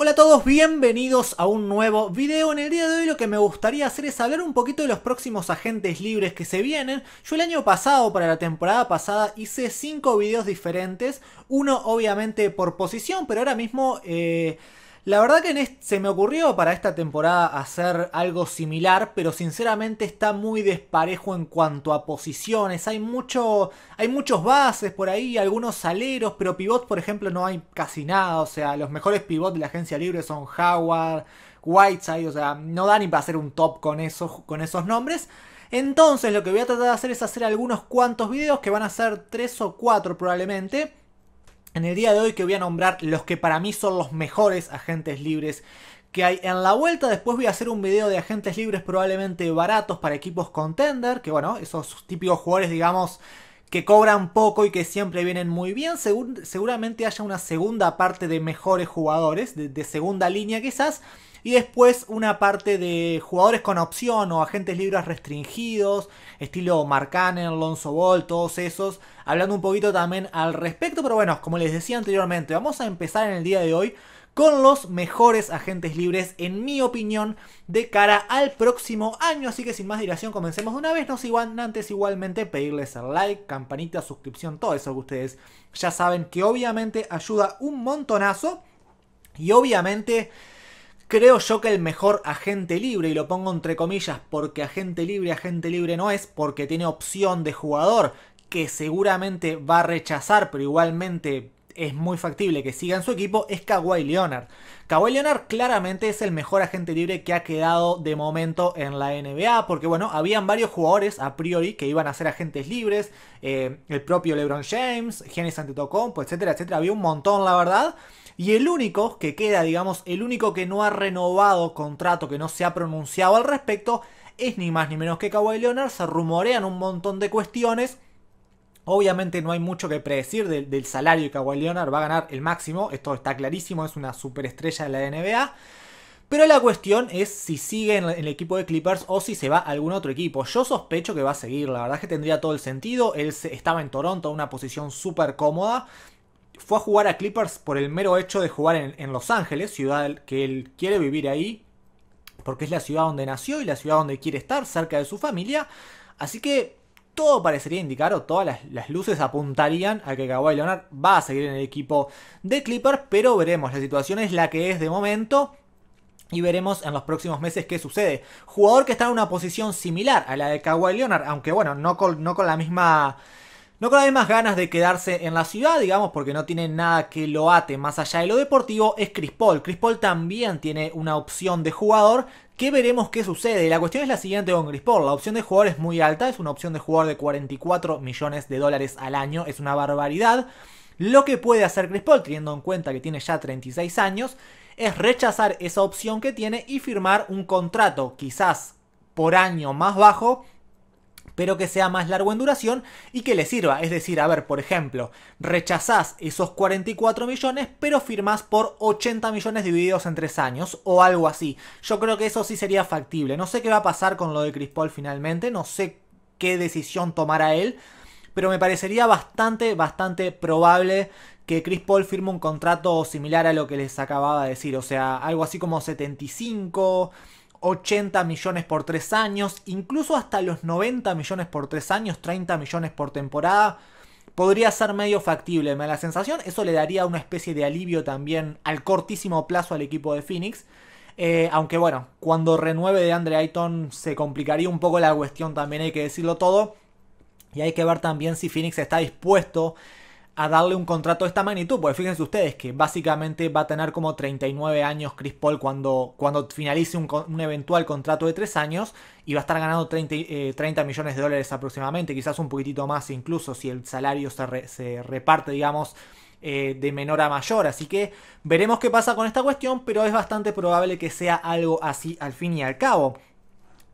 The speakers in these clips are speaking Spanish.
Hola a todos, bienvenidos a un nuevo video. En el día de hoy lo que me gustaría hacer es hablar un poquito de los próximos agentes libres que se vienen. Yo el año pasado, para la temporada pasada, hice 5 videos diferentes. Uno obviamente por posición, pero ahora mismo... Eh, la verdad que se me ocurrió para esta temporada hacer algo similar, pero sinceramente está muy desparejo en cuanto a posiciones. Hay, mucho, hay muchos bases por ahí, algunos aleros, pero pivot, por ejemplo, no hay casi nada. O sea, los mejores pivots de la agencia libre son Howard, Whiteside, o sea, no da ni para hacer un top con esos, con esos nombres. Entonces lo que voy a tratar de hacer es hacer algunos cuantos videos que van a ser tres o cuatro probablemente en el día de hoy que voy a nombrar los que para mí son los mejores agentes libres que hay en la vuelta. Después voy a hacer un video de agentes libres probablemente baratos para equipos contender, que bueno, esos típicos jugadores, digamos, que cobran poco y que siempre vienen muy bien. seguramente haya una segunda parte de mejores jugadores, de, de segunda línea quizás. Y después una parte de jugadores con opción o agentes libres restringidos, estilo Marcanen, Lonzo Ball, todos esos, hablando un poquito también al respecto. Pero bueno, como les decía anteriormente, vamos a empezar en el día de hoy con los mejores agentes libres, en mi opinión, de cara al próximo año. Así que sin más dilación, comencemos de una vez. No igual antes igualmente pedirles el like, campanita, suscripción, todo eso que ustedes ya saben que obviamente ayuda un montonazo. Y obviamente creo yo que el mejor agente libre, y lo pongo entre comillas porque agente libre, agente libre no es, porque tiene opción de jugador que seguramente va a rechazar, pero igualmente es muy factible que siga en su equipo, es Kawhi Leonard. Kawhi Leonard claramente es el mejor agente libre que ha quedado de momento en la NBA, porque bueno, habían varios jugadores a priori que iban a ser agentes libres, eh, el propio LeBron James, Giannis Antetokounmpo, etcétera, etcétera, había un montón la verdad, y el único que queda, digamos, el único que no ha renovado contrato, que no se ha pronunciado al respecto, es ni más ni menos que Kawhi Leonard. Se rumorean un montón de cuestiones. Obviamente no hay mucho que predecir del, salario de Kawhi Leonard. Va a ganar el máximo. Esto está clarísimo. Es una superestrella de la NBA. Pero la cuestión es si sigue en el equipo de Clippers o si se va a algún otro equipo. Yo sospecho que va a seguir. La verdad es que tendría todo el sentido. Él estaba en Toronto, una posición súper cómoda fue a jugar a Clippers por el mero hecho de jugar en, Los Ángeles, ciudad que él quiere vivir ahí, porque es la ciudad donde nació y la ciudad donde quiere estar, cerca de su familia. Así que todo parecería indicar, o todas las, luces apuntarían a que Kawhi Leonard va a seguir en el equipo de Clippers, pero veremos, la situación es la que es de momento. Y veremos en los próximos meses qué sucede. Jugador que está en una posición similar a la de Kawhi Leonard, aunque bueno, no no con la misma no con más ganas de quedarse en la ciudad, digamos, porque no tiene nada que lo ate más allá de lo deportivo, es Chris Paul. Chris Paul también tiene una opción de jugador que veremos qué sucede. La cuestión es la siguiente con Chris Paul. La opción de jugador es muy alta, es una opción de jugador de 44 millones de dólares al año, es una barbaridad. Lo que puede hacer Chris Paul, teniendo en cuenta que tiene ya 36 años, es rechazar esa opción que tiene y firmar un contrato quizás por año más bajo pero que sea más largo en duración y que le sirva. Es decir, a ver, por ejemplo, rechazás esos 44 millones, pero firmás por 80 millones divididos en 3 años o algo así. Yo creo que eso sí sería factible. No sé qué va a pasar con lo de Chris Paul finalmente, no sé qué decisión tomará él, pero me parecería bastante, bastante probable que Chris Paul firme un contrato similar a lo que les acababa de decir, o sea, algo así como 75 80 millones por 3 años, incluso hasta los 90 millones por 3 años, 30 millones por temporada, podría ser medio factible, me da la sensación, eso le daría una especie de alivio también al cortísimo plazo al equipo de Phoenix. Eh, aunque bueno, cuando renueve de Andre Ayton se complicaría un poco la cuestión, también hay que decirlo todo. Y hay que ver también si Phoenix está dispuesto a darle un contrato de esta magnitud, pues fíjense ustedes que básicamente va a tener como 39 años Chris Paul cuando, cuando finalice un, un eventual contrato de 3 años y va a estar ganando 30, 30, eh, millones de dólares aproximadamente, quizás un poquitito más incluso si el salario se, reparte, digamos, eh, de menor a mayor. Así que veremos qué pasa con esta cuestión, pero es bastante probable que sea algo así al fin y al cabo.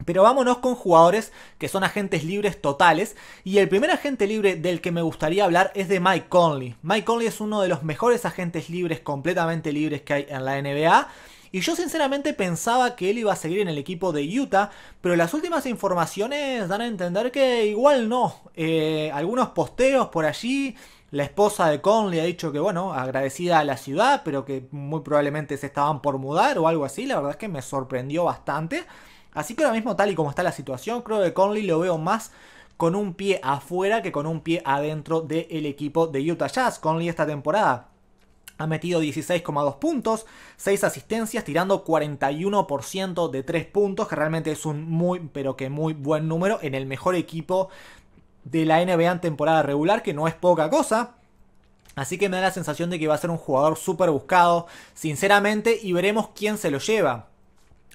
Pero vámonos con jugadores que son agentes libres totales. Y el primer agente libre del que me gustaría hablar es de Mike Conley. Mike Conley es uno de los mejores agentes libres, completamente libres que hay en la NBA. Y yo sinceramente pensaba que él iba a seguir en el equipo de Utah, pero las últimas informaciones dan a entender que igual no. Eh, algunos posteos por allí, la esposa de Conley ha dicho que, bueno, agradecida a la ciudad, pero que muy probablemente se estaban por mudar o algo así. La verdad es que me sorprendió bastante. Así que ahora mismo, tal y como está la situación, creo que Conley lo veo más con un pie afuera que con un pie adentro del equipo de Utah Jazz. Conley esta temporada ha metido 16,2 puntos, 6 asistencias, tirando 41% de 3 puntos, que realmente es un muy, pero que muy buen número en el mejor equipo de la NBA en temporada regular, que no es poca cosa. Así que me da la sensación de que va a ser un jugador súper buscado, sinceramente, y veremos quién se lo lleva.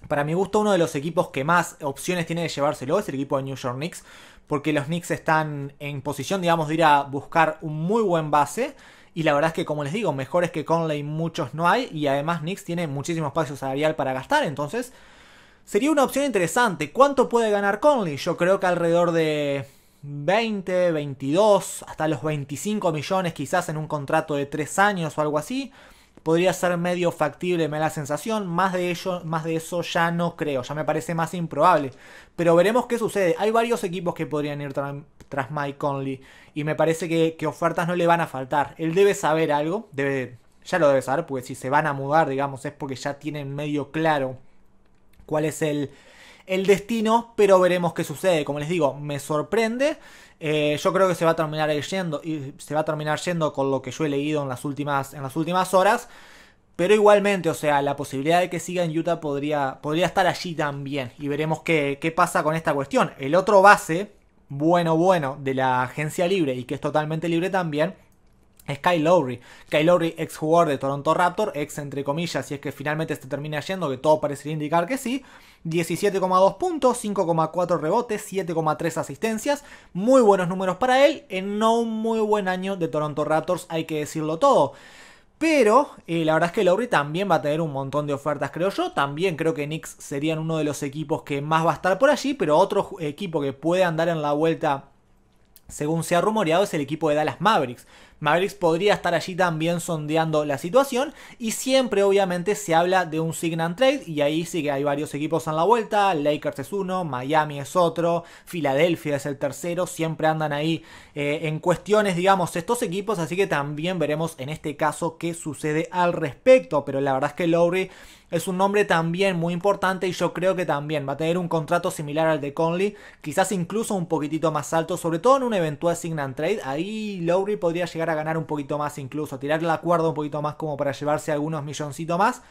Para mi gusto, uno de los equipos que más opciones tiene de llevárselo es el equipo de New York Knicks, porque los Knicks están en posición, digamos, de ir a buscar un muy buen base. Y la verdad es que, como les digo, mejores que Conley muchos no hay. Y además Knicks tiene muchísimo espacio salarial para gastar. Entonces, sería una opción interesante. ¿Cuánto puede ganar Conley? Yo creo que alrededor de 20, 22, hasta los 25 millones quizás en un contrato de 3 años o algo así podría ser medio factible, me da la sensación. Más de, ello, más de eso ya no creo, ya me parece más improbable. Pero veremos qué sucede. Hay varios equipos que podrían ir tras Mike Conley y me parece que, ofertas no le van a faltar. Él debe saber algo, debe, ya lo debe saber, porque si se van a mudar, digamos, es porque ya tienen medio claro cuál es el, el destino, pero veremos qué sucede. Como les digo, me sorprende eh, yo creo que se va a terminar yendo, y se va a terminar yendo con lo que yo he leído en las últimas, en las últimas horas. Pero igualmente, o sea, la posibilidad de que siga en Utah podría, estar allí también. Y veremos qué pasa con esta cuestión. El otro base, bueno, bueno, de la agencia libre y que es totalmente libre también, es Kyle Lowry. Kyle Lowry, ex jugador de Toronto Raptor, ex entre comillas, si es que finalmente se termina yendo, que todo parecería indicar que sí. 17,2 puntos, 5,4 rebotes, 7,3 asistencias. Muy buenos números para él en no un muy buen año de Toronto Raptors, hay que decirlo todo. Pero eh, la verdad es que Lowry también va a tener un montón de ofertas, creo yo. También creo que Knicks serían uno de los equipos que más va a estar por allí, pero otro equipo que puede andar en la vuelta, según se ha rumoreado, es el equipo de Dallas Mavericks. Mavericks podría estar allí también sondeando la situación y siempre obviamente se habla de un sign and trade y ahí sí que hay varios equipos en la vuelta, Lakers es uno, Miami es otro, Filadelfia es el tercero, siempre andan ahí eh, en cuestiones digamos estos equipos, así que también veremos en este caso qué sucede al respecto, pero la verdad es que Lowry es un nombre también muy importante y yo creo que también va a tener un contrato similar al de Conley, quizás incluso un poquitito más alto, sobre todo en un eventual sign and trade, ahí Lowry podría llegar a ganar un poquito más incluso, tirar la cuerda un poquito más como para llevarse algunos milloncitos más.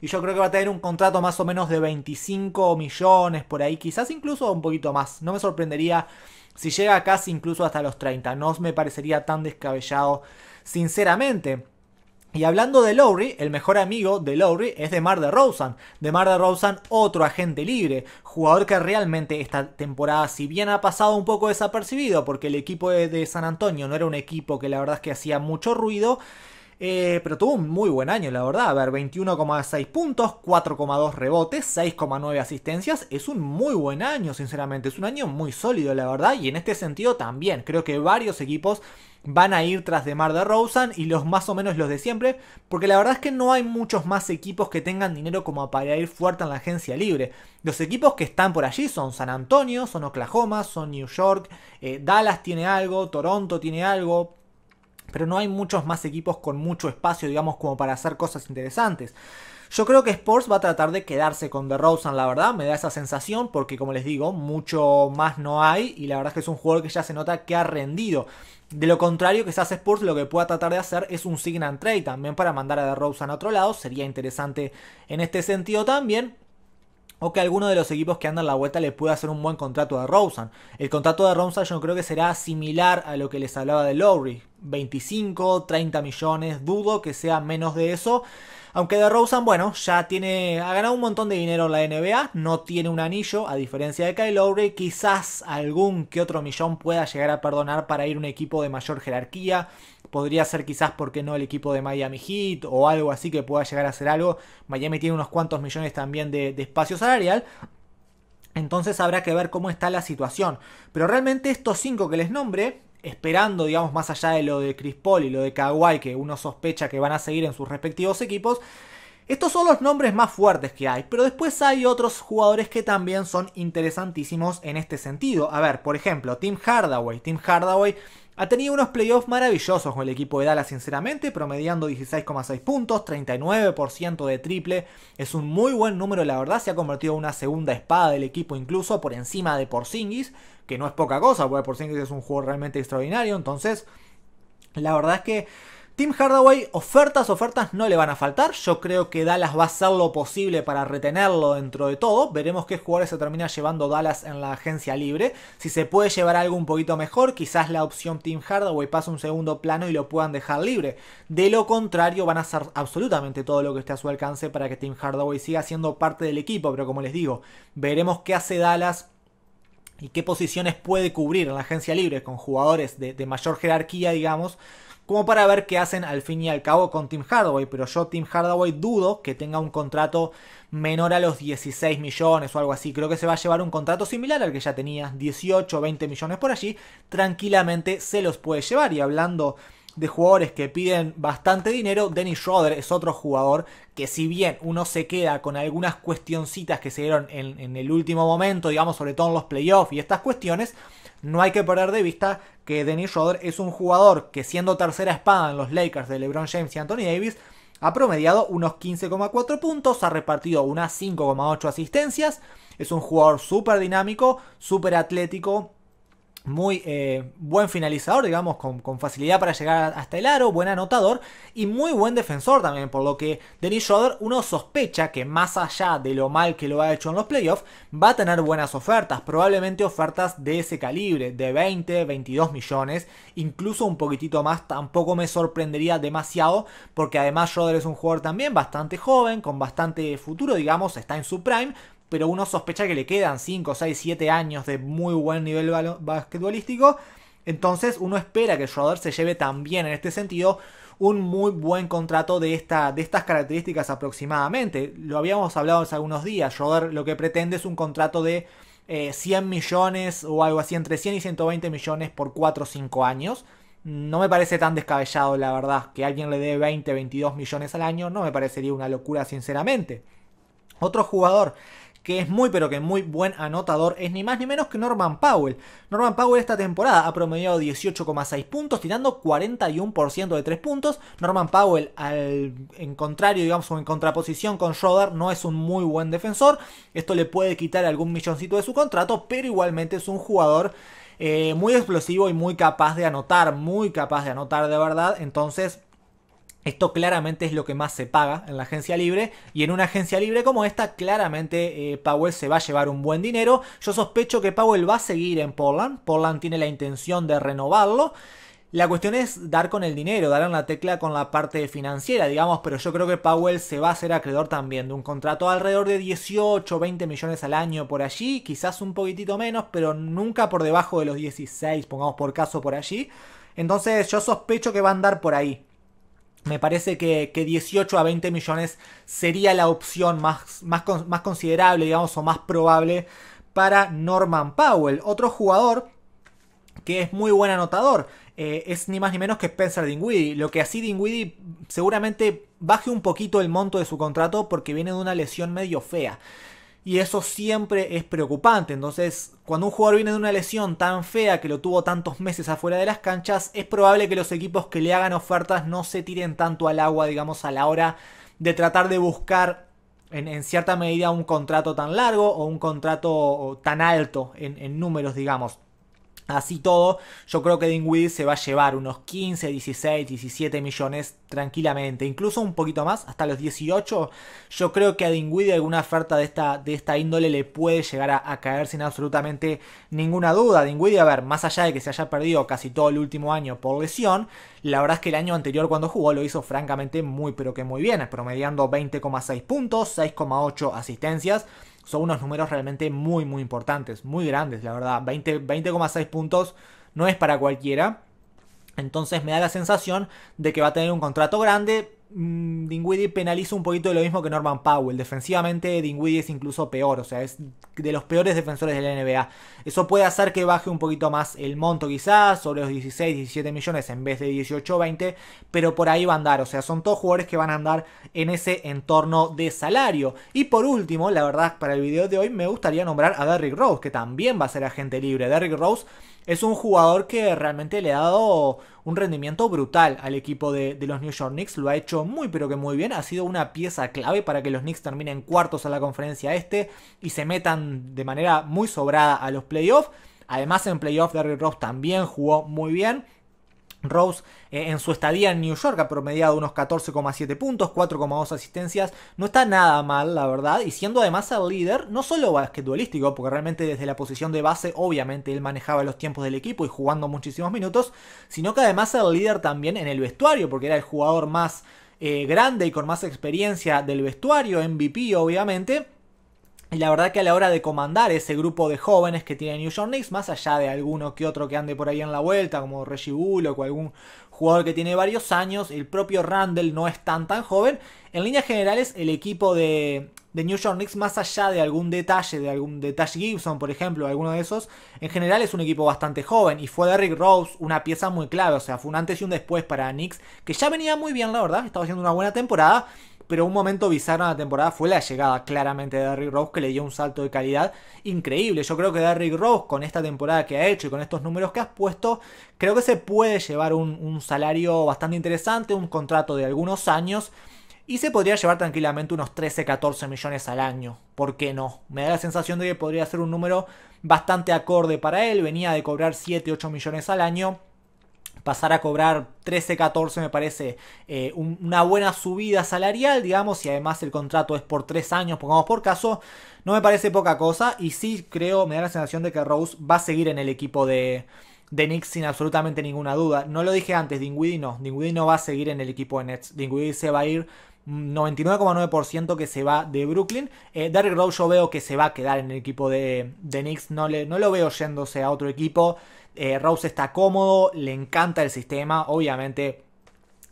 Y yo creo que va a tener un contrato más o menos de 25 millones por ahí, quizás incluso un poquito más. No me sorprendería si llega casi incluso hasta los 30. No me parecería tan descabellado, sinceramente. Y hablando de Lowry, el mejor amigo de Lowry es de DeMar DeRozan. DeMar DeRozan, otro agente libre, jugador que realmente esta temporada, si bien ha pasado un poco desapercibido, porque el equipo de, de San Antonio no era un equipo que la verdad es que hacía mucho ruido, eh, pero tuvo un muy buen año, la verdad. A ver, 21,6 puntos, 4,2 rebotes, 6,9 asistencias. Es un muy buen año, sinceramente. Es un año muy sólido, la verdad. Y en este sentido también. Creo que varios equipos van a ir tras de Mar de Rosen y los más o menos los de siempre, porque la verdad es que no hay muchos más equipos que tengan dinero como para ir fuerte en la agencia libre. Los equipos que están por allí son San Antonio, son Oklahoma, son New York, eh, Dallas tiene algo, Toronto tiene algo, pero no hay muchos más equipos con mucho espacio, digamos, como para hacer cosas interesantes. Yo creo que Sports va a tratar de quedarse con The DeRozan, la verdad, me da esa sensación porque como les digo, mucho más no hay y la verdad es que es un jugador que ya se nota que ha rendido. De lo contrario, que se hace lo que pueda tratar de hacer es un sign and trade también para mandar a The DeRozan a otro lado, sería interesante en este sentido también o que alguno de los equipos que andan la vuelta le pueda hacer un buen contrato a Rosen. El contrato de Rosen yo creo que será similar a lo que les hablaba de Lowry. 25, 30 millones, dudo que sea menos de eso. Aunque de Rosen, bueno, ya tiene, ha ganado un montón de dinero en la NBA, no tiene un anillo, a diferencia de Kyle Lowry, quizás algún que otro millón pueda llegar a perdonar para ir a un equipo de mayor jerarquía. Podría ser quizás, porque no, el equipo de Miami Heat o algo así que pueda llegar a hacer algo. Miami tiene unos cuantos millones también de, de espacio salarial. Entonces habrá que ver cómo está la situación. Pero realmente estos cinco que les nombre esperando, digamos, más allá de lo de Chris Paul y lo de Kawhi, que uno sospecha que van a seguir en sus respectivos equipos, estos son los nombres más fuertes que hay, pero después hay otros jugadores que también son interesantísimos en este sentido. A ver, por ejemplo, Tim Hardaway. Tim Hardaway ha tenido unos playoffs maravillosos con el equipo de Dallas, sinceramente, promediando 16,6 puntos, 39% de triple. Es un muy buen número, la verdad. Se ha convertido en una segunda espada del equipo, incluso por encima de Porzingis, que no es poca cosa, porque Porzingis es un juego realmente extraordinario. Entonces, la verdad es que Tim Hardaway, ofertas, ofertas no le van a faltar. Yo creo que Dallas va a hacer lo posible para retenerlo dentro de todo. Veremos qué jugadores se termina llevando Dallas en la agencia libre. Si se puede llevar algo un poquito mejor, quizás la opción Tim Hardaway pase un segundo plano y lo puedan dejar libre. De lo contrario, van a hacer absolutamente todo lo que esté a su alcance para que Tim Hardaway siga siendo parte del equipo. Pero como les digo, veremos qué hace Dallas y qué posiciones puede cubrir en la agencia libre con jugadores de, de mayor jerarquía, digamos como para ver qué hacen al fin y al cabo con Tim Hardaway. Pero yo, Tim Hardaway, dudo que tenga un contrato menor a los 16 millones o algo así. Creo que se va a llevar un contrato similar al que ya tenía, 18 o 20 millones por allí. Tranquilamente se los puede llevar. Y hablando de jugadores que piden bastante dinero, Dennis Schroeder es otro jugador que si bien uno se queda con algunas cuestioncitas que se dieron en, en el último momento, digamos sobre todo en los playoffs y estas cuestiones, no hay que perder de vista que Dennis Schroeder es un jugador que siendo tercera espada en los Lakers de LeBron James y Anthony Davis, ha promediado unos 15,4 puntos, ha repartido unas 5,8 asistencias, es un jugador súper dinámico, súper atlético, muy eh, buen finalizador, digamos, con, facilidad para llegar hasta el aro, buen anotador y muy buen defensor también, por lo que Dennis Schroeder uno sospecha que más allá de lo mal que lo ha hecho en los playoffs, va a tener buenas ofertas, probablemente ofertas de ese calibre, de 20, 22 millones, incluso un poquitito más, tampoco me sorprendería demasiado, porque además Schroeder es un jugador también bastante joven, con bastante futuro, digamos, está en su prime, pero uno sospecha que le quedan 5, 6, 7 años de muy buen nivel basquetbolístico. Entonces uno espera que Schroeder se lleve también en este sentido un muy buen contrato de, esta, de estas características aproximadamente. Lo habíamos hablado hace algunos días. Schroeder lo que pretende es un contrato de 100 eh, millones o algo así, entre 100 y 120 millones por 4 o 5 años. No me parece tan descabellado, la verdad, que alguien le dé 20, 22 millones al año. No me parecería una locura, sinceramente. Otro jugador que es muy pero que muy buen anotador, es ni más ni menos que Norman Powell. Norman Powell esta temporada ha promediado 18,6 puntos, tirando 41% de 3 puntos. Norman Powell, al, en contrario, digamos, o en contraposición con Schroeder, no es un muy buen defensor. Esto le puede quitar algún milloncito de su contrato, pero igualmente es un jugador eh, muy explosivo y muy capaz de anotar, muy capaz de anotar de verdad. Entonces, esto claramente es lo que más se paga en la agencia libre y en una agencia libre como esta claramente eh, Powell se va a llevar un buen dinero. Yo sospecho que Powell va a seguir en Portland. Portland tiene la intención de renovarlo. La cuestión es dar con el dinero, dar en la tecla con la parte financiera, digamos, pero yo creo que Powell se va a hacer acreedor también de un contrato alrededor de 18, 20 millones al año por allí, quizás un poquitito menos, pero nunca por debajo de los 16, pongamos por caso por allí. Entonces yo sospecho que va a andar por ahí me parece que, que, 18 a 20 millones sería la opción más, más, considerable, digamos, o más probable para Norman Powell. Otro jugador que es muy buen anotador. Eh, es ni más ni menos que Spencer Dinwiddie. Lo que así Dinwiddie seguramente baje un poquito el monto de su contrato porque viene de una lesión medio fea y eso siempre es preocupante. Entonces, cuando un jugador viene de una lesión tan fea que lo tuvo tantos meses afuera de las canchas, es probable que los equipos que le hagan ofertas no se tiren tanto al agua, digamos, a la hora de tratar de buscar en, cierta medida un contrato tan largo o un contrato tan alto en números, digamos. Así todo, yo creo que Dingwiddie se va a llevar unos 15, 16, 17 millones tranquilamente, incluso un poquito más, hasta los 18. Yo creo que a Dingwiddie alguna oferta de esta, de esta índole le puede llegar a, caer sin absolutamente ninguna duda. Dingwiddie, a ver, más allá de que se haya perdido casi todo el último año por lesión, la verdad es que el año anterior cuando jugó lo hizo francamente muy pero que muy bien, promediando 20,6 puntos, 6,8 asistencias son unos números realmente muy, muy importantes, muy grandes, la verdad. 20,6 puntos no es para cualquiera. Entonces me da la sensación de que va a tener un contrato grande, Mm, penaliza un poquito de lo mismo que Norman Powell. Defensivamente, Dingwiddie es incluso peor, o sea, es de los peores defensores de la NBA. Eso puede hacer que baje un poquito más el monto, quizás, sobre los 16, 17 millones en vez de 18 20, pero por ahí va a andar. O sea, son todos jugadores que van a andar en ese entorno de salario. Y por último, la verdad, para el video de hoy me gustaría nombrar a Derrick Rose, que también va a ser agente libre. Derrick Rose es un jugador que realmente le ha dado un rendimiento brutal al equipo de, los New York Knicks. Lo ha hecho muy pero que muy bien. Ha sido una pieza clave para que los Knicks terminen cuartos a la conferencia este y se metan de manera muy sobrada a los playoffs. Además en playoffs Derrick Ross también jugó muy bien. Rose eh, en su estadía en New York ha promediado unos 14,7 puntos, 4,2 asistencias, no está nada mal, la verdad, y siendo además el líder, no solo basquetbolístico, porque realmente desde la posición de base obviamente él manejaba los tiempos del equipo y jugando muchísimos minutos, sino que además el líder también en el vestuario, porque era el jugador más eh, grande y con más experiencia del vestuario, MVP obviamente, y la verdad que a la hora de comandar ese grupo de jóvenes que tiene New York Knicks, más allá de alguno que otro que ande por ahí en la vuelta, como Reggie Bullock o algún jugador que tiene varios años, el propio Randall no es tan tan joven, en líneas generales el equipo de, de New York Knicks, más allá de algún detalle, de algún detalle Gibson, por ejemplo, alguno de esos, en general es un equipo bastante joven. Y fue Derrick Rose una pieza muy clave, o sea, fue un antes y un después para Knicks, que ya venía muy bien, la verdad, estaba haciendo una buena temporada pero un momento bizarro en la temporada fue la llegada claramente de Derrick Rose, que le dio un salto de calidad increíble. Yo creo que Derrick Rose, con esta temporada que ha hecho y con estos números que has puesto, creo que se puede llevar un, un salario bastante interesante, un contrato de algunos años. Y se podría llevar tranquilamente unos 13, 14 millones al año. ¿Por qué no? Me da la sensación de que podría ser un número bastante acorde para él. Venía de cobrar 7, 8 millones al año pasar a cobrar 13, 14 me parece eh, una buena subida salarial, digamos, y además el contrato es por 3 años, pongamos por caso, no me parece poca cosa y sí creo, me da la sensación de que Rose va a seguir en el equipo de, de Knicks sin absolutamente ninguna duda. No lo dije antes, Dinwiddie no, Dinwiddie no va a seguir en el equipo de Nets, Dinwiddie se va a ir 99,9% que se va de Brooklyn. Eh, Derrick Rose yo veo que se va a quedar en el equipo de, de Knicks. No, le, no lo veo yéndose a otro equipo. Eh, Rose está cómodo, le encanta el sistema, obviamente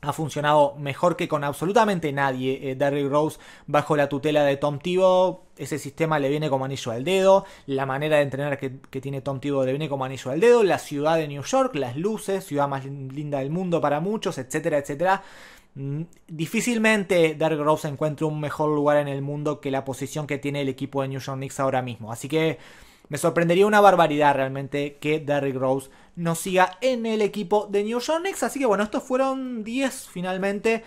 ha funcionado mejor que con absolutamente nadie. Eh, Derrick Rose bajo la tutela de Tom Tibo. ese sistema le viene como anillo al dedo, la manera de entrenar que, tiene Tom Tibo le viene como anillo al dedo, la ciudad de New York, las luces, ciudad más linda del mundo para muchos, etcétera, etcétera. Mm, difícilmente Derrick Rose encuentra un mejor lugar en el mundo que la posición que tiene el equipo de New York Knicks ahora mismo. Así que me sorprendería una barbaridad realmente que Derrick Rose no siga en el equipo de New York Así que bueno, estos fueron 10 finalmente.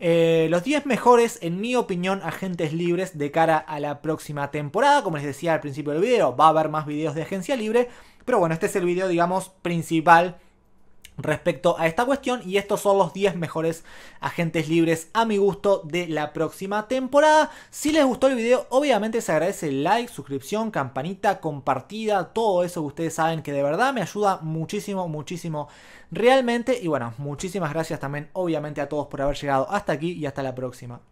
Eh, los 10 mejores, en mi opinión, agentes libres de cara a la próxima temporada. Como les decía al principio del video, va a haber más videos de agencia libre. Pero bueno, este es el video, digamos, principal respecto a esta cuestión y estos son los 10 mejores agentes libres a mi gusto de la próxima temporada. Si les gustó el video obviamente se agradece el like, suscripción, campanita, compartida, todo eso que ustedes saben que de verdad me ayuda muchísimo, muchísimo realmente y bueno, muchísimas gracias también obviamente a todos por haber llegado hasta aquí y hasta la próxima.